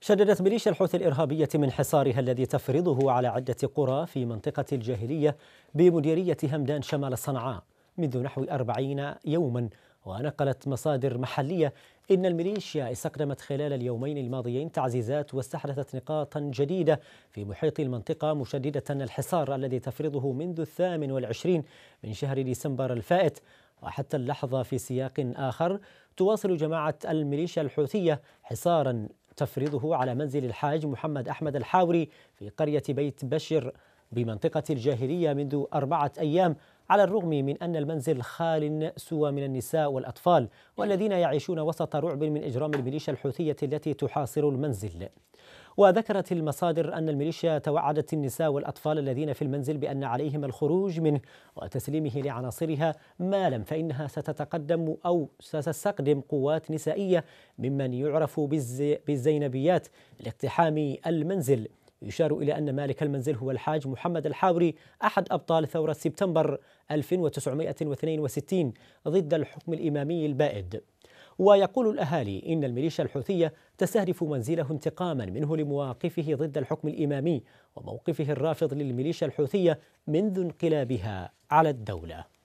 شددت ميليشيا الحوثي الإرهابية من حصارها الذي تفرضه على عدة قرى في منطقة الجاهلية بمديرية همدان شمال صنعاء منذ نحو أربعين يوما ونقلت مصادر محلية إن الميليشيا استقدمت خلال اليومين الماضيين تعزيزات واستحدثت نقاطا جديدة في محيط المنطقة مشددة الحصار الذي تفرضه منذ الثامن والعشرين من شهر ديسمبر الفائت وحتى اللحظة في سياق آخر تواصل جماعة الميليشيا الحوثية حصارا تفرضه على منزل الحاج محمد أحمد الحاوري في قرية بيت بشر بمنطقة الجاهلية منذ أربعة أيام على الرغم من أن المنزل خال سوى من النساء والأطفال والذين يعيشون وسط رعب من إجرام الميليشيا الحوثية التي تحاصر المنزل وذكرت المصادر أن الميليشيا توعدت النساء والأطفال الذين في المنزل بأن عليهم الخروج منه وتسليمه لعناصرها ما لم فإنها ستتقدم أو ستستقدم قوات نسائية ممن يعرف بالزينبيات لاقتحام المنزل يشار إلى أن مالك المنزل هو الحاج محمد الحاوري أحد أبطال ثورة سبتمبر 1962 ضد الحكم الإمامي البائد ويقول الأهالي إن الميليشيا الحوثية تستهدف منزله انتقاما منه لمواقفه ضد الحكم الإمامي وموقفه الرافض للميليشيا الحوثية منذ انقلابها على الدولة